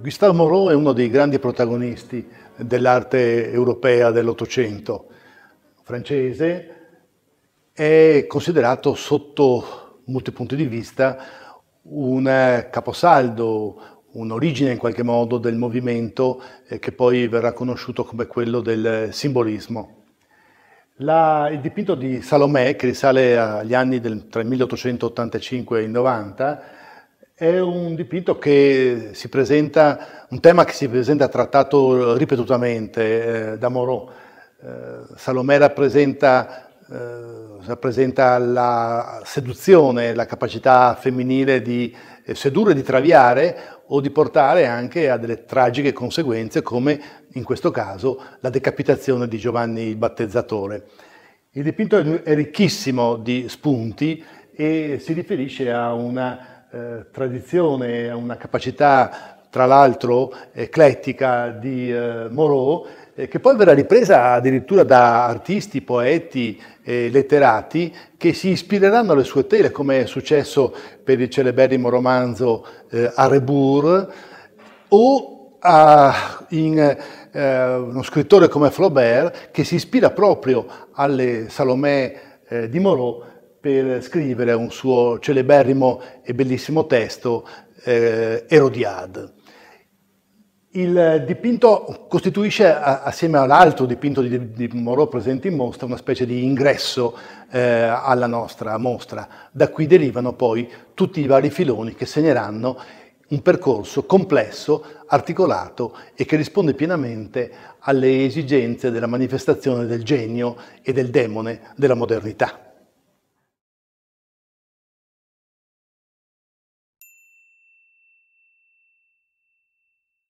Gustave Moreau è uno dei grandi protagonisti dell'arte europea dell'Ottocento francese, è considerato sotto molti punti di vista un caposaldo, un'origine in qualche modo del movimento eh, che poi verrà conosciuto come quello del simbolismo. La, il dipinto di Salomè, che risale agli anni del, tra il 1885 e il 90, è un dipinto che si presenta, un tema che si presenta trattato ripetutamente eh, da Moreau. Eh, Salomè rappresenta, eh, rappresenta, la seduzione, la capacità femminile di eh, sedurre, di traviare o di portare anche a delle tragiche conseguenze come in questo caso la decapitazione di Giovanni il Battezzatore. Il dipinto è ricchissimo di spunti e si riferisce a una eh, tradizione, una capacità tra l'altro eclettica di eh, Moreau, eh, che poi verrà ripresa addirittura da artisti, poeti e letterati che si ispireranno alle sue tele, come è successo per il celeberrimo romanzo eh, Arebour, o a, in eh, uno scrittore come Flaubert che si ispira proprio alle Salomè eh, di Moreau per scrivere un suo celeberrimo e bellissimo testo, eh, Erodiad. Il dipinto costituisce, assieme all'altro dipinto di, di Moreau presente in mostra, una specie di ingresso eh, alla nostra mostra. Da qui derivano poi tutti i vari filoni che segneranno un percorso complesso, articolato e che risponde pienamente alle esigenze della manifestazione del genio e del demone della modernità.